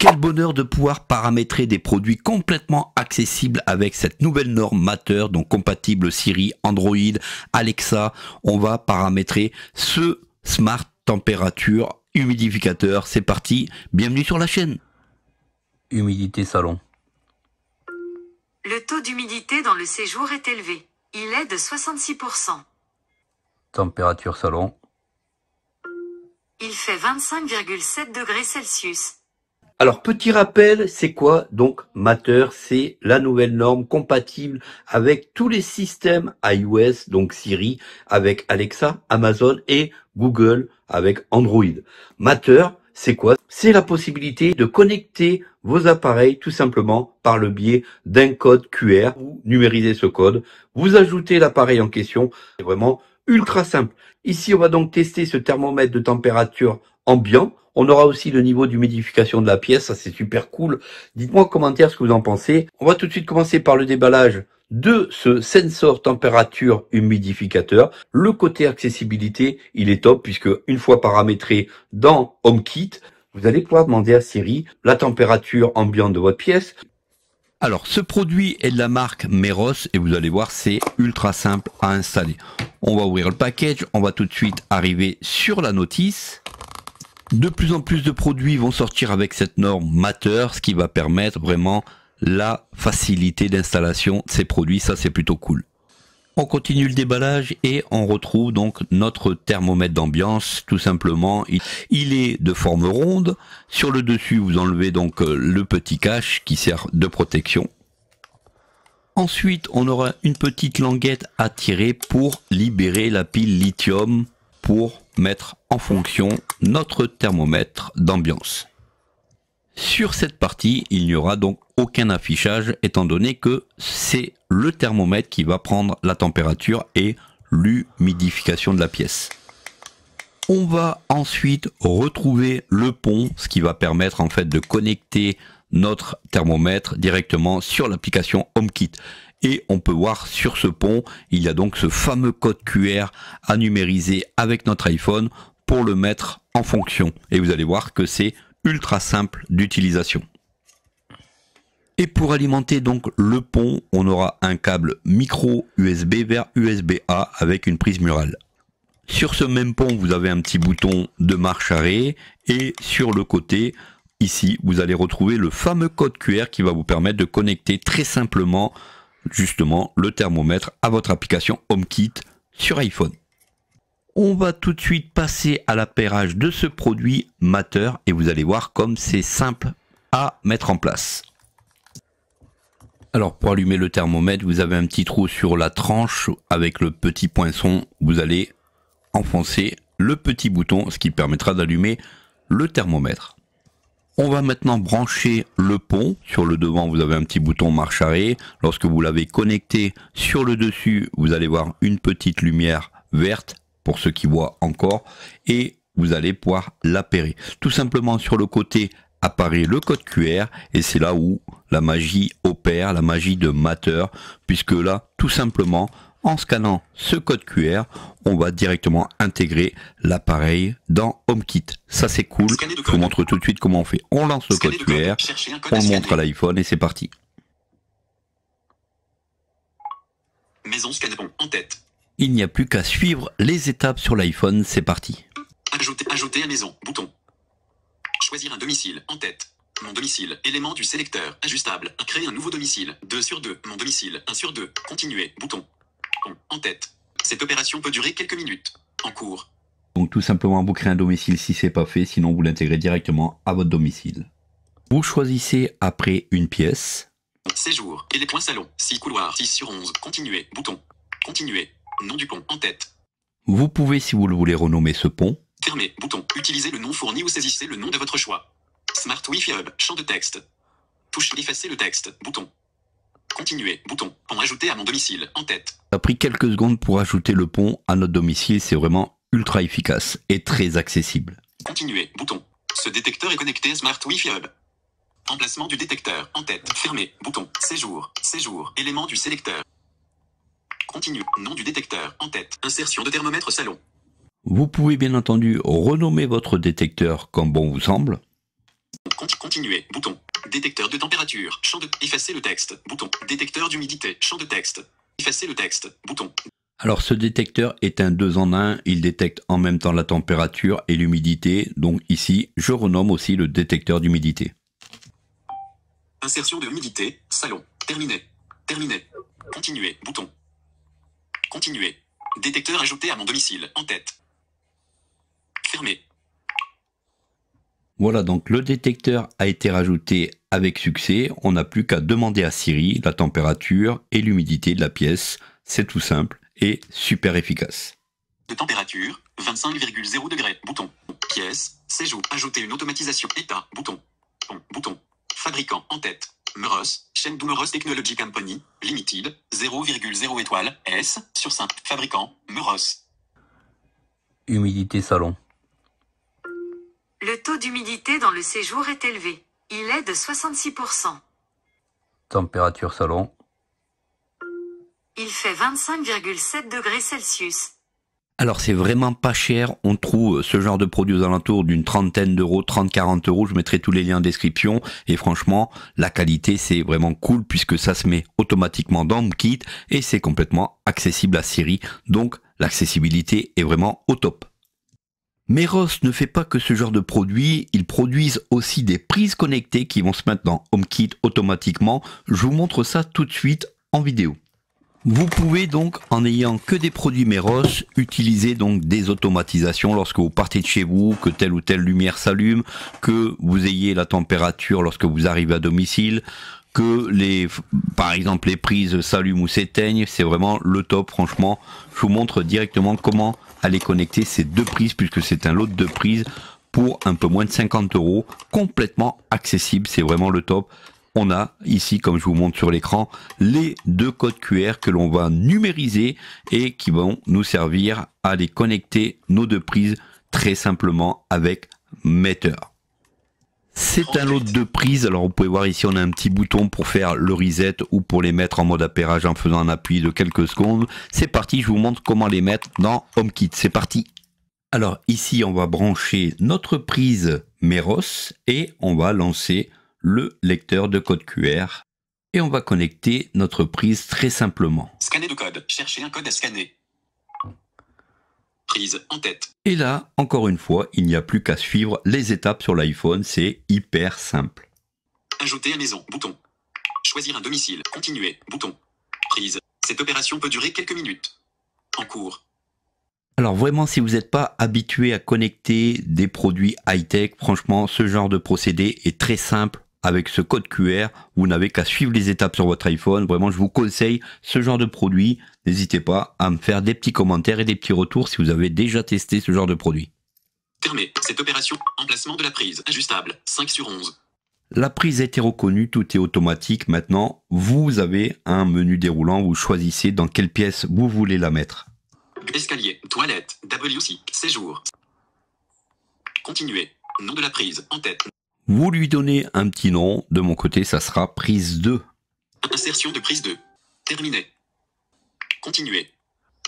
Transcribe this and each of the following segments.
Quel bonheur de pouvoir paramétrer des produits complètement accessibles avec cette nouvelle norme Matter, donc compatible Siri, Android, Alexa. On va paramétrer ce smart température humidificateur. C'est parti, bienvenue sur la chaîne. Humidité salon. Le taux d'humidité dans le séjour est élevé. Il est de 66%. Température salon. Il fait 25,7 degrés Celsius. Alors, petit rappel, c'est quoi donc Matter C'est la nouvelle norme compatible avec tous les systèmes iOS, donc Siri, avec Alexa, Amazon et Google avec Android. Matter, c'est quoi C'est la possibilité de connecter vos appareils tout simplement par le biais d'un code QR. Vous numérisez ce code, vous ajoutez l'appareil en question. C'est vraiment ultra simple. Ici, on va donc tester ce thermomètre de température ambiant. On aura aussi le niveau d'humidification de la pièce, ça c'est super cool. Dites-moi en commentaire ce que vous en pensez. On va tout de suite commencer par le déballage de ce sensor température humidificateur. Le côté accessibilité, il est top puisque une fois paramétré dans HomeKit, vous allez pouvoir demander à Siri la température ambiante de votre pièce. Alors ce produit est de la marque Meros et vous allez voir c'est ultra simple à installer. On va ouvrir le package, on va tout de suite arriver sur la notice. De plus en plus de produits vont sortir avec cette norme Matter, ce qui va permettre vraiment la facilité d'installation de ces produits. Ça, c'est plutôt cool. On continue le déballage et on retrouve donc notre thermomètre d'ambiance. Tout simplement, il est de forme ronde. Sur le dessus, vous enlevez donc euh, le petit cache qui sert de protection. Ensuite, on aura une petite languette à tirer pour libérer la pile lithium pour mettre en fonction notre thermomètre d'ambiance. Sur cette partie, il n'y aura donc aucun affichage étant donné que c'est le thermomètre qui va prendre la température et l'humidification de la pièce. On va ensuite retrouver le pont, ce qui va permettre en fait de connecter notre thermomètre directement sur l'application HomeKit. Et on peut voir sur ce pont, il y a donc ce fameux code QR à numériser avec notre iPhone pour le mettre en fonction. Et vous allez voir que c'est ultra simple d'utilisation. Et pour alimenter donc le pont, on aura un câble micro USB vers USB-A avec une prise murale. Sur ce même pont, vous avez un petit bouton de marche arrêt et sur le côté, ici, vous allez retrouver le fameux code QR qui va vous permettre de connecter très simplement justement le thermomètre à votre application HomeKit sur iPhone. On va tout de suite passer à l'appairage de ce produit Matter et vous allez voir comme c'est simple à mettre en place. Alors pour allumer le thermomètre, vous avez un petit trou sur la tranche avec le petit poinçon. Vous allez enfoncer le petit bouton, ce qui permettra d'allumer le thermomètre. On va maintenant brancher le pont. Sur le devant, vous avez un petit bouton marche arrêt. Lorsque vous l'avez connecté sur le dessus, vous allez voir une petite lumière verte pour ceux qui voient encore et vous allez pouvoir l'appairer. Tout simplement sur le côté apparaît le code QR et c'est là où la magie opère, la magie de Matter puisque là tout simplement en scannant ce code QR, on va directement intégrer l'appareil dans HomeKit. Ça c'est cool, je vous montre tout de suite comment on fait. On lance le code, QR, on le montre à l'iPhone et c'est parti. Maison Scanneron en tête. Il n'y a plus qu'à suivre les étapes sur l'iPhone, c'est parti. Ajouter, ajouter à maison, bouton. Choisir un domicile en tête. Mon domicile, élément du sélecteur, ajustable, créer un nouveau domicile, 2 sur 2, mon domicile, 1 sur 2, continuer, bouton en tête. Cette opération peut durer quelques minutes. En cours. Donc tout simplement vous créez un domicile si c'est pas fait, sinon vous l'intégrez directement à votre domicile. Vous choisissez après une pièce. Séjour, et les points salon, 6 couloirs, 6 sur 11, continuez, bouton, continuez, nom du pont, en tête. Vous pouvez, si vous le voulez, renommer ce pont. Fermez, bouton, utilisez le nom fourni ou saisissez le nom de votre choix. Smart Wi-Fi Hub, champ de texte. Touche effacer le texte, bouton. Continuer. Bouton. Pont ajouté à mon domicile. En tête. Ça a pris quelques secondes pour ajouter le pont à notre domicile. C'est vraiment ultra efficace et très accessible. Continuer. Bouton. Ce détecteur est connecté à Smart Wi-Fi Hub. Emplacement du détecteur. En tête. Fermé. Bouton. Séjour. Séjour. Élément du sélecteur. Continue. Nom du détecteur. En tête. Insertion de thermomètre salon. Vous pouvez bien entendu renommer votre détecteur comme bon vous semble. Continuer. Bouton. Détecteur de température. Champ de. Effacer le texte. Bouton. Détecteur d'humidité. Champ de texte. Effacer le texte. Bouton. Alors ce détecteur est un 2 en un. il détecte en même temps la température et l'humidité, donc ici je renomme aussi le détecteur d'humidité. Insertion de humidité, salon, terminé, terminé, continuer, bouton, continuer, détecteur ajouté à mon domicile, en tête, fermé, voilà, donc le détecteur a été rajouté avec succès. On n'a plus qu'à demander à Siri la température et l'humidité de la pièce. C'est tout simple et super efficace. De température, 25,0 degrés, bouton. Pièce, séjour, ajouter une automatisation, état, bouton. bouton. Fabricant, en tête. Meuros, chaîne Meuros Technology Company, Limited, 0,0 étoile, S, sur 5, fabricant, Meuros. Humidité salon. Le taux d'humidité dans le séjour est élevé. Il est de 66%. Température salon. Il fait 25,7 degrés Celsius. Alors c'est vraiment pas cher, on trouve ce genre de produit aux alentours d'une trentaine d'euros, 30-40 euros, je mettrai tous les liens en description, et franchement, la qualité c'est vraiment cool puisque ça se met automatiquement dans mon kit, et c'est complètement accessible à Siri, donc l'accessibilité est vraiment au top. Meros ne fait pas que ce genre de produit, ils produisent aussi des prises connectées qui vont se mettre dans HomeKit automatiquement. Je vous montre ça tout de suite en vidéo. Vous pouvez donc, en n'ayant que des produits Meros, utiliser donc des automatisations lorsque vous partez de chez vous, que telle ou telle lumière s'allume, que vous ayez la température lorsque vous arrivez à domicile, que les, par exemple, les prises s'allument ou s'éteignent. C'est vraiment le top, franchement. Je vous montre directement comment aller connecter ces deux prises puisque c'est un lot de prises pour un peu moins de 50 euros, complètement accessible, c'est vraiment le top. On a ici, comme je vous montre sur l'écran, les deux codes QR que l'on va numériser et qui vont nous servir à les connecter nos deux prises très simplement avec metteur c'est un lot de prises. Alors, vous pouvez voir ici, on a un petit bouton pour faire le reset ou pour les mettre en mode appairage en faisant un appui de quelques secondes. C'est parti, je vous montre comment les mettre dans HomeKit. C'est parti. Alors ici, on va brancher notre prise Meros et on va lancer le lecteur de code QR et on va connecter notre prise très simplement. Scanner de code. Chercher un code à scanner prise en tête. Et là, encore une fois, il n'y a plus qu'à suivre les étapes sur l'iPhone, c'est hyper simple. Ajouter à maison, bouton. Choisir un domicile, continuer, bouton. Prise. Cette opération peut durer quelques minutes. En cours. Alors vraiment, si vous n'êtes pas habitué à connecter des produits high-tech, franchement, ce genre de procédé est très simple avec ce code QR, vous n'avez qu'à suivre les étapes sur votre iPhone. Vraiment, je vous conseille ce genre de produit. N'hésitez pas à me faire des petits commentaires et des petits retours si vous avez déjà testé ce genre de produit. Cette opération, emplacement de la prise, ajustable, 5 sur 11. La prise a été reconnue, tout est automatique. Maintenant, vous avez un menu déroulant, vous choisissez dans quelle pièce vous voulez la mettre. Escalier, toilette, WC, séjour. Continuez. Nom de la prise, en tête. Vous lui donnez un petit nom. De mon côté, ça sera prise 2. Insertion de prise 2. Terminé. Continuez.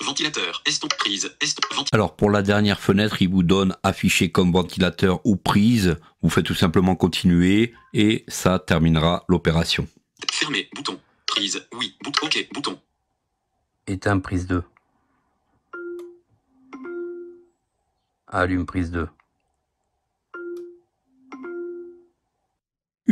Ventilateur, estompe, prise, estompe, Alors pour la dernière fenêtre, il vous donne affiché comme ventilateur ou prise. Vous faites tout simplement continuer et ça terminera l'opération. Fermé, bouton, prise, oui, ok, bouton. Éteins prise 2. Allume prise 2.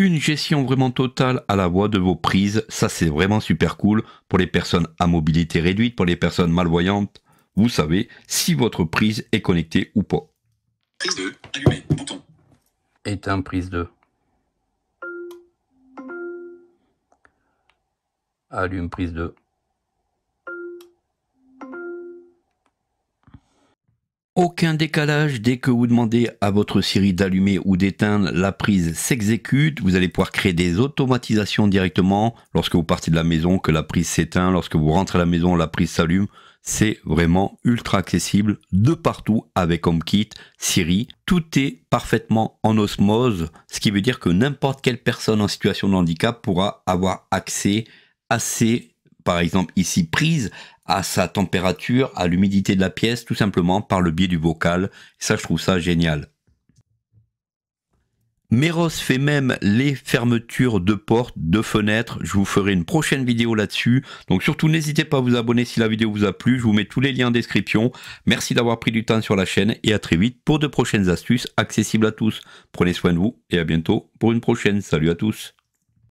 une gestion vraiment totale à la voix de vos prises. Ça, c'est vraiment super cool pour les personnes à mobilité réduite, pour les personnes malvoyantes. Vous savez si votre prise est connectée ou pas. Prise 2, allumée, bouton. Éteint prise 2. Allume prise 2. Aucun décalage dès que vous demandez à votre Siri d'allumer ou d'éteindre, la prise s'exécute. Vous allez pouvoir créer des automatisations directement lorsque vous partez de la maison, que la prise s'éteint, lorsque vous rentrez à la maison, la prise s'allume. C'est vraiment ultra accessible de partout avec HomeKit, Siri. Tout est parfaitement en osmose, ce qui veut dire que n'importe quelle personne en situation de handicap pourra avoir accès à ces par exemple ici prise à sa température, à l'humidité de la pièce, tout simplement par le biais du vocal Ça, je trouve ça génial. Meros fait même les fermetures de portes, de fenêtres. Je vous ferai une prochaine vidéo là-dessus. Donc surtout, n'hésitez pas à vous abonner si la vidéo vous a plu. Je vous mets tous les liens en description. Merci d'avoir pris du temps sur la chaîne et à très vite pour de prochaines astuces accessibles à tous. Prenez soin de vous et à bientôt pour une prochaine. Salut à tous.